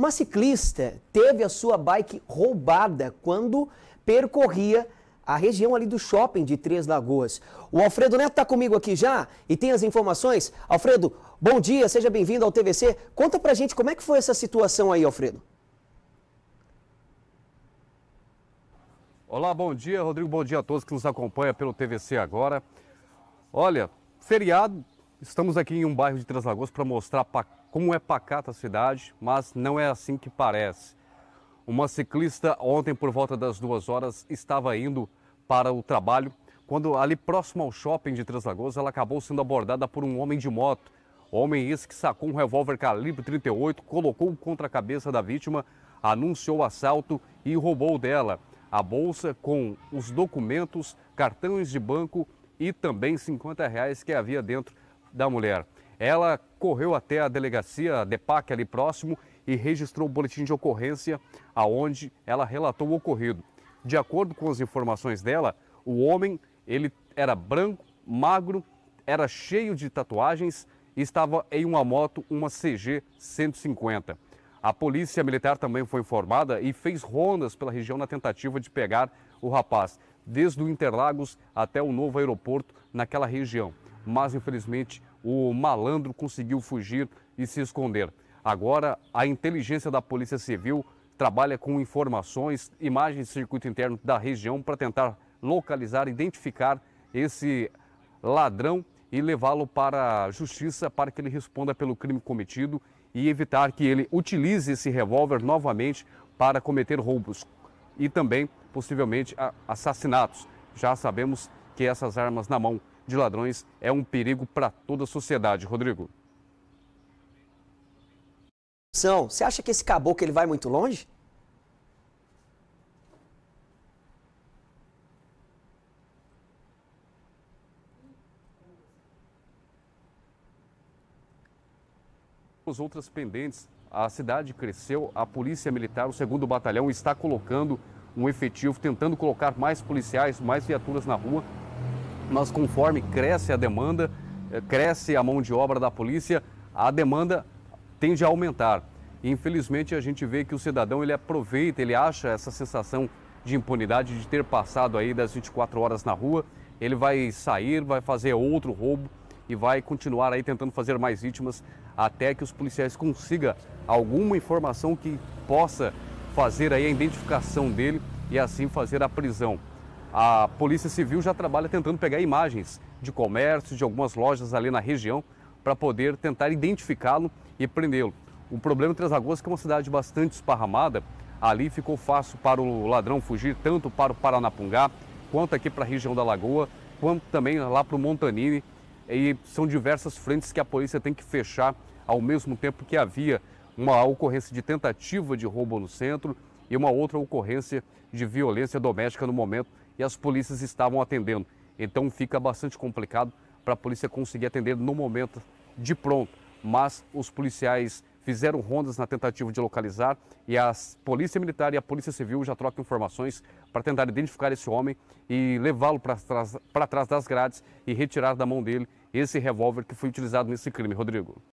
Uma ciclista teve a sua bike roubada quando percorria a região ali do shopping de Três Lagoas. O Alfredo Neto está comigo aqui já e tem as informações. Alfredo, bom dia, seja bem-vindo ao TVC. Conta pra gente como é que foi essa situação aí, Alfredo. Olá, bom dia, Rodrigo. Bom dia a todos que nos acompanham pelo TVC agora. Olha, feriado, estamos aqui em um bairro de Três Lagoas para mostrar a como é pacata a cidade, mas não é assim que parece. Uma ciclista ontem por volta das duas horas estava indo para o trabalho quando ali próximo ao shopping de Três Lagoas ela acabou sendo abordada por um homem de moto. O homem esse que sacou um revólver calibre 38, colocou contra a cabeça da vítima, anunciou o assalto e roubou dela a bolsa com os documentos, cartões de banco e também 50 reais que havia dentro da mulher. Ela correu até a delegacia a DEPAC ali próximo e registrou o boletim de ocorrência aonde ela relatou o ocorrido. De acordo com as informações dela, o homem, ele era branco, magro, era cheio de tatuagens e estava em uma moto, uma CG 150. A polícia militar também foi informada e fez rondas pela região na tentativa de pegar o rapaz, desde o Interlagos até o novo aeroporto naquela região. Mas, infelizmente, o malandro conseguiu fugir e se esconder. Agora, a inteligência da Polícia Civil trabalha com informações, imagens de circuito interno da região para tentar localizar, identificar esse ladrão e levá-lo para a justiça para que ele responda pelo crime cometido e evitar que ele utilize esse revólver novamente para cometer roubos e também, possivelmente, assassinatos. Já sabemos que essas armas na mão de ladrões é um perigo para toda a sociedade, Rodrigo. Você acha que esse caboclo ele vai muito longe? outras pendentes. A cidade cresceu, a Polícia Militar, o segundo Batalhão, está colocando um efetivo, tentando colocar mais policiais, mais viaturas na rua mas conforme cresce a demanda, eh, cresce a mão de obra da polícia, a demanda tende a aumentar. infelizmente, a gente vê que o cidadão ele aproveita, ele acha essa sensação de impunidade de ter passado aí das 24 horas na rua, ele vai sair, vai fazer outro roubo e vai continuar aí tentando fazer mais vítimas até que os policiais consigam alguma informação que possa fazer aí a identificação dele e assim fazer a prisão. A Polícia Civil já trabalha tentando pegar imagens de comércio, de algumas lojas ali na região, para poder tentar identificá-lo e prendê-lo. O problema em Três Lagoas é que é uma cidade bastante esparramada. Ali ficou fácil para o ladrão fugir, tanto para o Paranapungá, quanto aqui para a região da Lagoa, quanto também lá para o Montanini. E são diversas frentes que a polícia tem que fechar ao mesmo tempo que havia uma ocorrência de tentativa de roubo no centro e uma outra ocorrência de violência doméstica no momento e as polícias estavam atendendo. Então fica bastante complicado para a polícia conseguir atender no momento de pronto. Mas os policiais fizeram rondas na tentativa de localizar e a Polícia Militar e a Polícia Civil já trocam informações para tentar identificar esse homem e levá-lo para trás, trás das grades e retirar da mão dele esse revólver que foi utilizado nesse crime, Rodrigo.